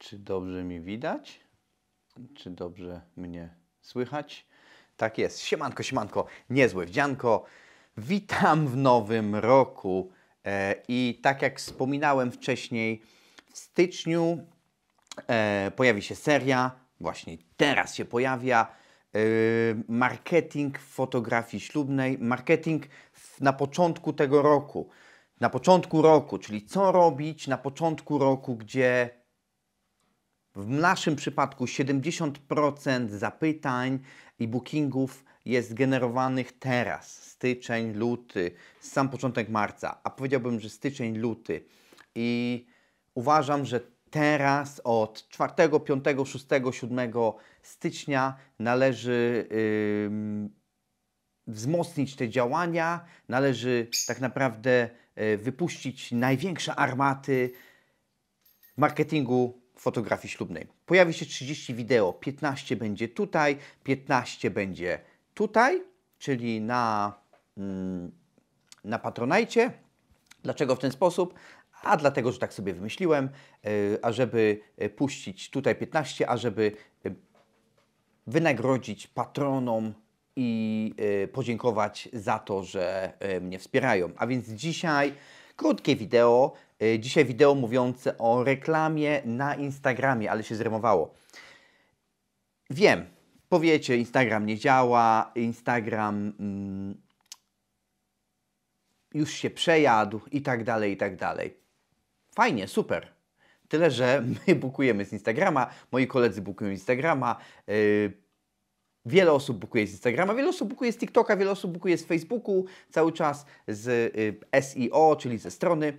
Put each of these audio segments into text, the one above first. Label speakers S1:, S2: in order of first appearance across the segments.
S1: czy dobrze mi widać, czy dobrze mnie słychać. Tak jest, siemanko, siemanko, niezłe wdzianko. Witam w nowym roku e, i tak jak wspominałem wcześniej, w styczniu e, pojawi się seria, właśnie teraz się pojawia, e, marketing fotografii ślubnej, marketing na początku tego roku. Na początku roku, czyli co robić na początku roku, gdzie w naszym przypadku 70% zapytań i bookingów jest generowanych teraz, styczeń, luty, sam początek marca, a powiedziałbym, że styczeń, luty. I uważam, że teraz od 4, 5, 6, 7 stycznia należy yy, wzmocnić te działania, należy tak naprawdę yy, wypuścić największe armaty marketingu fotografii ślubnej. Pojawi się 30 wideo, 15 będzie tutaj, 15 będzie tutaj, czyli na, mm, na Patronajcie. Dlaczego w ten sposób? A dlatego, że tak sobie wymyśliłem, y, ażeby y, puścić tutaj 15, ażeby y, wynagrodzić patronom i podziękować za to, że mnie wspierają. A więc dzisiaj krótkie wideo. E, dzisiaj wideo mówiące o reklamie na Instagramie, ale się zrymowało. Wiem, powiecie, Instagram nie działa, Instagram mm, już się przejadł i tak dalej, i tak dalej. Fajnie, super. Tyle, że my bukujemy z Instagrama, moi koledzy bukują Instagrama, yy, Wiele osób bukuje z Instagrama, wiele osób bukuje z TikToka, wiele osób bukuje z Facebooku, cały czas z y, SEO, czyli ze strony.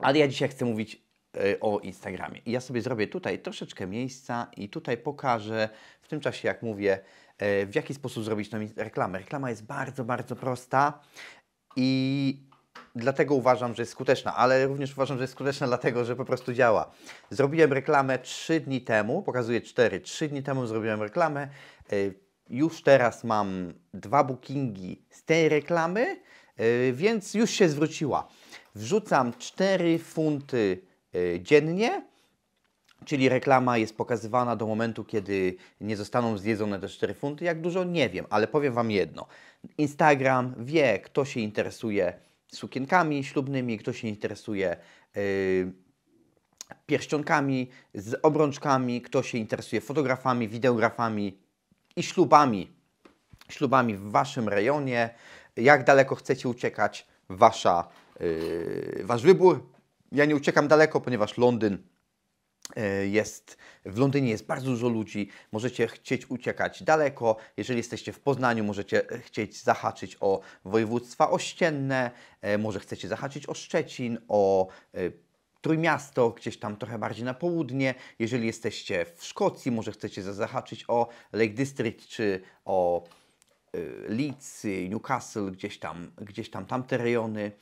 S1: Ale ja dzisiaj chcę mówić y, o Instagramie. I ja sobie zrobię tutaj troszeczkę miejsca i tutaj pokażę w tym czasie, jak mówię, y, w jaki sposób zrobić tą reklamę. Reklama jest bardzo, bardzo prosta i dlatego uważam, że jest skuteczna, ale również uważam, że jest skuteczna dlatego, że po prostu działa. Zrobiłem reklamę 3 dni temu, pokazuję 4, 3 dni temu zrobiłem reklamę, E, już teraz mam dwa bookingi z tej reklamy, e, więc już się zwróciła. Wrzucam 4 funty e, dziennie, czyli reklama jest pokazywana do momentu, kiedy nie zostaną zjedzone te 4 funty. Jak dużo? Nie wiem, ale powiem Wam jedno. Instagram wie, kto się interesuje sukienkami ślubnymi, kto się interesuje pierścionkami, z obrączkami, kto się interesuje fotografami, wideografami, i ślubami. Ślubami w waszym rejonie, jak daleko chcecie uciekać, wasza, yy, wasz wybór. Ja nie uciekam daleko, ponieważ Londyn yy, jest, w Londynie jest bardzo dużo ludzi, możecie chcieć uciekać daleko. Jeżeli jesteście w Poznaniu, możecie e, chcieć zahaczyć o województwa ościenne, e, może chcecie zahaczyć o Szczecin, o e, Trójmiasto, gdzieś tam trochę bardziej na południe. Jeżeli jesteście w Szkocji, może chcecie zahaczyć o Lake District czy o y, Leeds, Newcastle, gdzieś tam, gdzieś tam tamte rejony.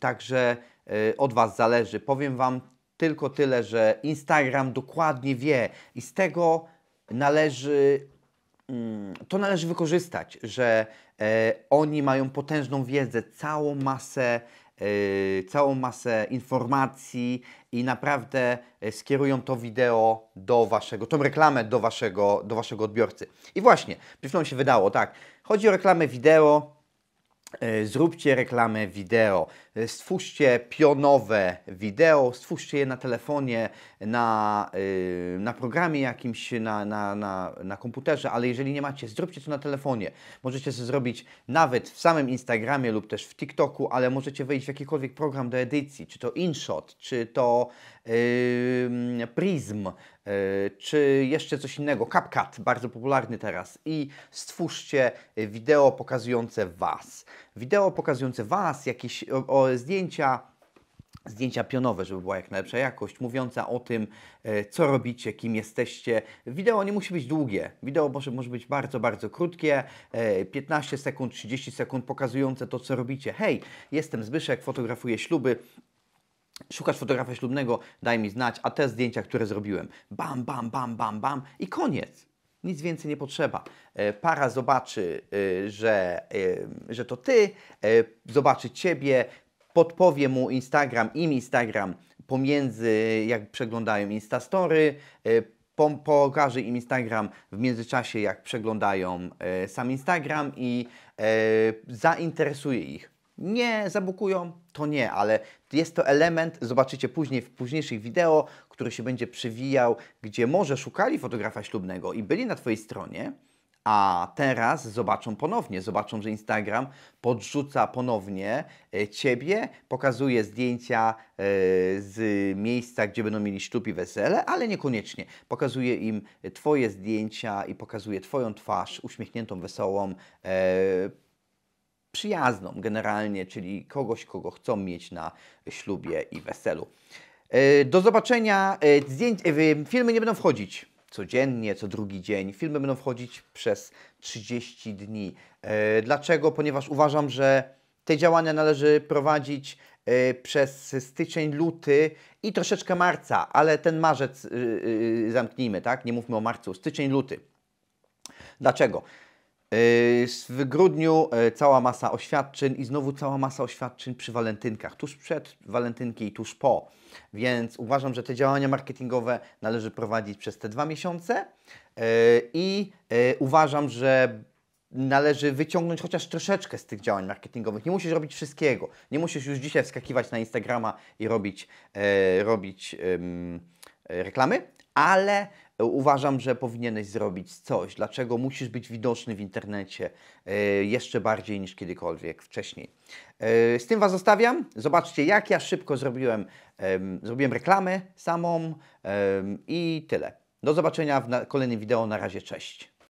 S1: Także y, od Was zależy. Powiem Wam tylko tyle, że Instagram dokładnie wie i z tego należy mm, to należy wykorzystać, że e, oni mają potężną wiedzę, całą masę Y, całą masę informacji i naprawdę y, skierują to wideo do waszego, tą reklamę do waszego, do waszego odbiorcy. I właśnie, przed chwilą się wydało, tak, chodzi o reklamę wideo, E, zróbcie reklamę wideo, e, stwórzcie pionowe wideo, stwórzcie je na telefonie, na, e, na programie jakimś, na, na, na, na komputerze, ale jeżeli nie macie, zróbcie to na telefonie. Możecie to zrobić nawet w samym Instagramie lub też w TikToku, ale możecie wejść w jakikolwiek program do edycji, czy to InShot, czy to yy, Prism, czy jeszcze coś innego, CapCut, bardzo popularny teraz i stwórzcie wideo pokazujące Was wideo pokazujące Was, jakieś o, o, zdjęcia, zdjęcia pionowe, żeby była jak najlepsza jakość, mówiąca o tym, e, co robicie, kim jesteście. Wideo nie musi być długie. Wideo może, może być bardzo, bardzo krótkie, 15 e, sekund, 30 sekund, pokazujące to, co robicie. Hej, jestem Zbyszek, fotografuję śluby, Szukasz fotografa ślubnego, daj mi znać, a te zdjęcia, które zrobiłem. Bam, bam, bam, bam, bam i koniec. Nic więcej nie potrzeba. E, para zobaczy, e, że, e, że to ty, zobaczy ciebie, podpowie mu Instagram, im Instagram pomiędzy jak przeglądają Instastory, pokaże im Instagram w międzyczasie jak przeglądają sam Instagram i zainteresuje ich nie zabukują, to nie, ale jest to element, zobaczycie później w późniejszych wideo, który się będzie przywijał, gdzie może szukali fotografa ślubnego i byli na Twojej stronie, a teraz zobaczą ponownie, zobaczą, że Instagram podrzuca ponownie e, Ciebie, pokazuje zdjęcia e, z miejsca, gdzie będą mieli ślub i wesele, ale niekoniecznie. Pokazuje im Twoje zdjęcia i pokazuje Twoją twarz uśmiechniętą, wesołą, e, przyjazną generalnie, czyli kogoś, kogo chcą mieć na ślubie i weselu. E, do zobaczenia. E, e, filmy nie będą wchodzić codziennie, co drugi dzień. Filmy będą wchodzić przez 30 dni. Dlaczego? Ponieważ uważam, że te działania należy prowadzić przez styczeń, luty i troszeczkę marca, ale ten marzec y, y, zamknijmy, tak? Nie mówmy o marcu. Styczeń, luty. Dlaczego? Yy, w grudniu yy, cała masa oświadczeń i znowu cała masa oświadczeń przy walentynkach, tuż przed walentynki i tuż po. Więc uważam, że te działania marketingowe należy prowadzić przez te dwa miesiące yy, i uważam, że należy wyciągnąć chociaż troszeczkę z tych działań marketingowych. Nie musisz robić wszystkiego. Nie musisz już dzisiaj wskakiwać na Instagrama i robić, robić reklamy, ale e, uważam, że powinieneś zrobić coś. Dlaczego musisz być widoczny w internecie e, jeszcze bardziej niż kiedykolwiek wcześniej. E, z tym Was zostawiam. Zobaczcie, jak ja szybko zrobiłem, zrobiłem reklamę samą i tyle. Do zobaczenia w kolejnym wideo. Na razie, cześć.